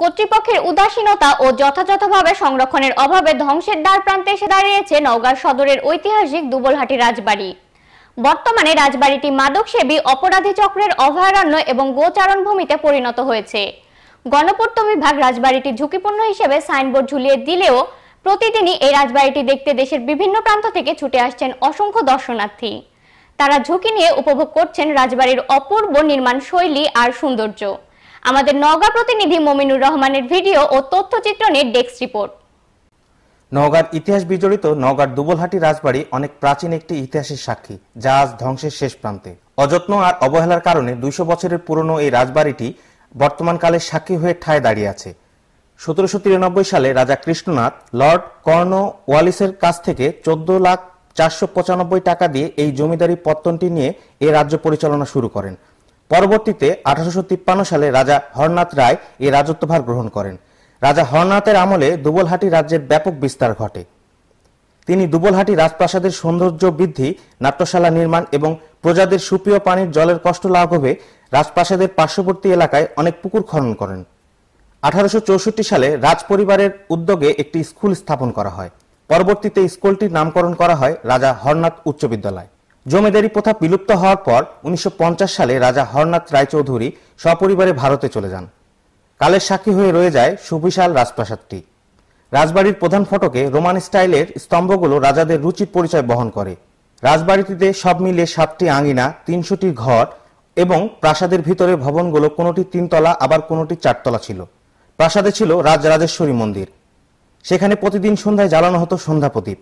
কর্তৃপক্ষের উদাসীনতা ও যথাযথভাবে সংরক্ষণের অভাবে ধ্বংসের দ্বার প্রান্তে এসে দাঁড়িয়েছে নওগাঁ সদরের ঐতিহাসিক দুবলহাটি রাজবাড়ি বর্তমানে রাজবাড়িটি মাদকসেবী অপরাধী চক্রের অভয়ারণ্য এবং গোচারণ ভূমিতে পরিণত হয়েছে গণপূর্ত বিভাগ রাজবাড়িটি ঝুঁকিপূর্ণ হিসেবে সাইনবোর্ড ঝুলিয়ে দিলেও প্রতিদিনই এই রাজবাড়িটি দেখতে দেশের বিভিন্ন প্রান্ত থেকে ছুটে আসছেন অসংখ্য দর্শনার্থী তারা ঝুঁকি নিয়ে উপভোগ করছেন রাজবাড়ির অপূর্ব নির্মাণ শৈলী আর সৌন্দর্য আমাদের নওগাঁ প্রতিনিধি মমিনুর রহমানের ভিডিও ও তথ্যচিত্র নিয়ে ডেস্ক রিপোর্ট নওগাঁর ইতিহাস বিজড়িত নওগাঁর দুবলহাটি রাজবাড়ি অনেক প্রাচীন একটি ইতিহাসের সাক্ষী যা আজ ধ্বংসের শেষ প্রান্তে অযত্ন আর অবহেলার কারণে দুইশো বছরের পুরনো এই রাজবাড়িটি বর্তমানকালে সাক্ষী হয়ে ঠায় দাঁড়িয়ে আছে সতেরোশো তিরানব্বই সালে রাজা কৃষ্ণনাথ লর্ড কর্ণ ওয়ালিসের কাছ থেকে চোদ্দ লাখ চারশো পঁচানব্বই টাকা দিয়ে এই জমিদারি পত্তনটি নিয়ে এ রাজ্য পরিচালনা শুরু করেন পরবর্তীতে আঠারোশো সালে রাজা হরনাথ রায় এ রাজত্বভার গ্রহণ করেন রাজা হরনাথের আমলে দুবলহাটি রাজ্যের ব্যাপক বিস্তার ঘটে তিনি দুবলহাটি রাজপ্রাসাদের সৌন্দর্য বৃদ্ধি নাট্যশালা নির্মাণ এবং প্রজাদের সুপ্রিয় পানির জলের কষ্ট লাঘবে রাজপ্রাসাদের পার্শ্ববর্তী এলাকায় অনেক পুকুর খনন করেন আঠারোশো সালে রাজপরিবারের উদ্যোগে একটি স্কুল স্থাপন করা হয় পরবর্তীতে স্কুলটির নামকরণ করা হয় রাজা হরনাথ উচ্চ বিদ্যালয় জমিদারি প্রথা বিলুপ্ত হওয়ার পর উনিশশো সালে রাজা হরনাথ রায়চৌধুরী সপরিবারে ভারতে চলে যান কালের সাক্ষী হয়ে রয়ে যায় সুবিশাল রাজপ্রাসাদটি রাজবাড়ির প্রধান ফটকে রোমান স্টাইলের স্তম্ভগুলো রাজাদের রুচির পরিচয় বহন করে রাজবাড়িটিতে সব মিলিয়ে সাতটি আঙিনা তিনশোটি ঘর এবং প্রাসাদের ভিতরে ভবনগুলো কোনোটি তিনতলা আবার কোনোটি চারতলা ছিল প্রাসাদে ছিল রাজরাজেশ্বরী মন্দির সেখানে প্রতিদিন সন্ধ্যায় জ্বালানো হতো সন্ধ্যা প্রদীপ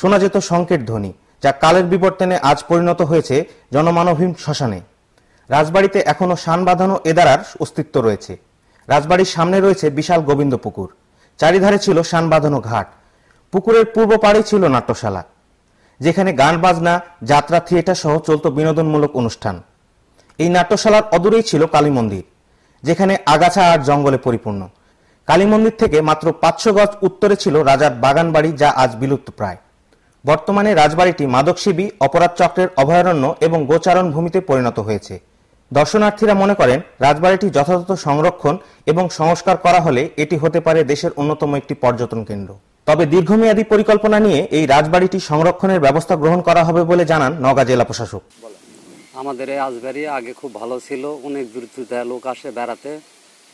শোনা যেত সংকেট ধ্বনি যা কালের বিবর্তনে আজ পরিণত হয়েছে জনমানবহীন শ্মশানে রাজবাড়িতে এখনও শান বাঁধানো এদারার অস্তিত্ব রয়েছে রাজবাড়ির সামনে রয়েছে বিশাল গোবিন্দ পুকুর চারিধারে ছিল শান বাঁধানো ঘাট পুকুরের পূর্ব পাড়েই ছিল নাট্যশালা যেখানে গান বাজনা যাত্রা থিয়েটার সহ চলত বিনোদনমূলক অনুষ্ঠান এই নাট্যশালার অদূরেই ছিল কালী মন্দির যেখানে আগাছা আর জঙ্গলে পরিপূর্ণ কালী মন্দির থেকে মাত্র পাঁচশো গজ উত্তরে ছিল রাজার বাগান বাড়ি যা আজ বিলুপ্ত প্রায় বর্তমানে রাজবাড়িটি মাদকসেবী অপরাধ চক্রের অভয়ারণ্য এবং গোচারণ ভূমিতে পরিণত হয়েছে দর্শনার্থীরা মনে করেন রাজবাড়িটি যথাযথ সংরক্ষণ এবং সংস্কার করা হলে এটি হতে পারে দেশের অন্যতম একটি পর্যটন কেন্দ্র তবে দীর্ঘমেয়াদী পরিকল্পনা নিয়ে এই রাজবাড়িটি সংরক্ষণের ব্যবস্থা গ্রহণ করা হবে বলে জানান নগা জেলা প্রশাসক আমাদের এই রাজবাড়ি আগে খুব ভালো ছিল অনেক দূর দূর লোক আসে বেড়াতে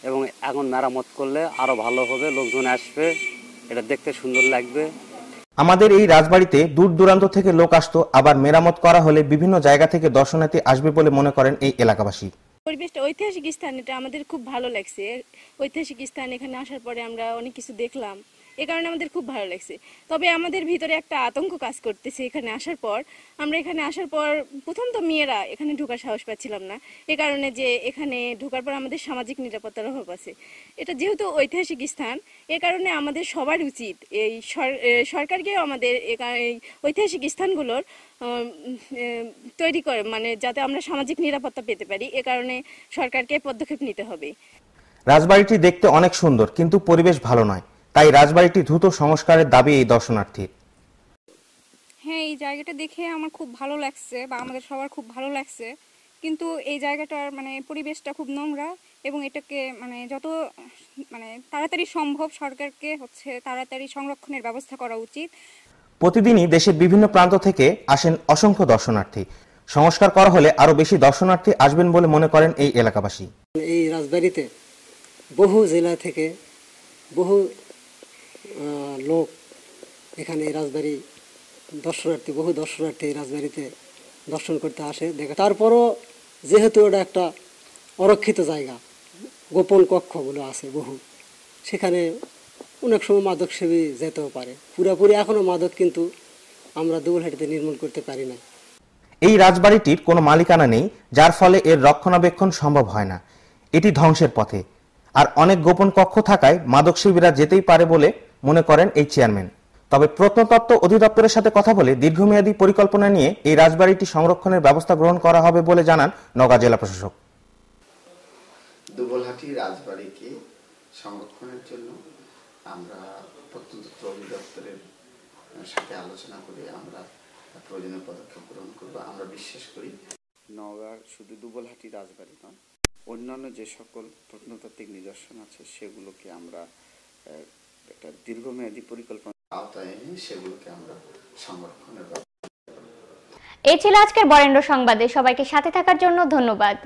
এবং এখন মেরামত করলে আরও ভালো হবে লোকজন আসবে এটা দেখতে সুন্দর লাগবে আমাদের এই রাজবাড়িতে দূর দূরান্ত থেকে লোক আসতো আবার মেরামত করা হলে বিভিন্ন জায়গা থেকে দর্শনার্থী আসবে বলে মনে করেন এই এলাকাবাসী পরিবেশটা ঐতিহাসিক স্থান এটা আমাদের খুব ভালো লাগছে ঐতিহাসিক স্থান এখানে আসার পরে আমরা অনেক কিছু দেখলাম এ কারণে আমাদের খুব ভালো লাগছে তবে আমাদের ভিতরে একটা আতঙ্ক কাজ করতেছে এখানে আসার পর আমরা এখানে আসার পর প্রথম তো মেয়েরা এখানে ঢোকার সাহস পাচ্ছিলাম না এ কারণে যে এখানে ঢোকার পর আমাদের সামাজিক নিরাপত্তার অভাব আছে এটা যেহেতু ঐতিহাসিক স্থান এ কারণে আমাদের সবার উচিত এই সরকারকেও আমাদের ঐতিহাসিক স্থানগুলোর তৈরি করে মানে যাতে আমরা সামাজিক নিরাপত্তা পেতে পারি এ কারণে সরকারকে পদক্ষেপ নিতে হবে রাজবাড়িটি দেখতে অনেক সুন্দর কিন্তু পরিবেশ ভালো নয় তাই রাজবাড়িটি দ্রুত সংস্কারের দাবি এই দর্শনার্থীর হ্যাঁ এই জায়গাটা দেখে আমার খুব ভালো লাগছে বা আমাদের সবার খুব ভালো লাগছে কিন্তু এই জায়গাটার মানে পরিবেশটা খুব নোংরা এবং এটাকে মানে যত মানে তাড়াতাড়ি সম্ভব সরকারকে হচ্ছে তাড়াতাড়ি সংরক্ষণের ব্যবস্থা করা উচিত প্রতিদিনই দেশের বিভিন্ন প্রান্ত থেকে আসেন অসংখ্য দর্শনার্থী সংস্কার করা হলে আরো বেশি দর্শনার্থী আসবেন বলে মনে করেন এই এলাকাবাসী এই রাজবাড়িতে বহু জেলা থেকে বহু লোক এখানে রাজবাড়ি দর্শনার্থী বহু দর্শনার্থী রাজবাড়িতে দর্শন করতে আসে দেখে তারপরও যেহেতু ওটা একটা অরক্ষিত জায়গা গোপন কক্ষগুলো আছে বহু সেখানে অনেক সময় মাদক সেবী যেতেও পারে পুরোপুরি এখনও মাদক কিন্তু আমরা দুবলহাটিতে নির্মূল করতে পারি না এই রাজবাড়িটির কোনো মালিকানা নেই যার ফলে এর রক্ষণাবেক্ষণ সম্ভব হয় না এটি ধ্বংসের পথে আর অনেক গোপন কক্ষ থাকায় মাদক শিবিরা যেতেই পারে বলে মনে করেন এই চেয়ারম্যান তবে প্রত্নতত্ত্ব অধিদপ্তরের সাথে কথা বলে দীর্ঘমেয়াদী পরিকল্পনা নিয়ে এই রাজবাড়িটি সংরক্ষণের ব্যবস্থা গ্রহণ করা হবে বলে জানান নগা জেলা প্রশাসক দুবলহাটি রাজবাড়িকে সংরক্ষণের জন্য আমরা প্রত্নতত্ত্ব অধিদপ্তরের সাথে আলোচনা করে আমরা প্রয়োজনীয় পদক্ষেপ গ্রহণ করব আমরা বিশ্বাস করি নগার শুধু দুবলহাটি রাজবাড়ি নয় অন্যান্য যে সকল প্রত্নতাত্ত্বিক নিদর্শন আছে সেগুলোকে আমরা একটা দীর্ঘমেয়াদী পরিকল্পনা আওতায় এনে সেগুলোকে আমরা সংরক্ষণের এ ছিল আজকের বরেন্দ্র সংবাদে সবাইকে সাথে থাকার জন্য ধন্যবাদ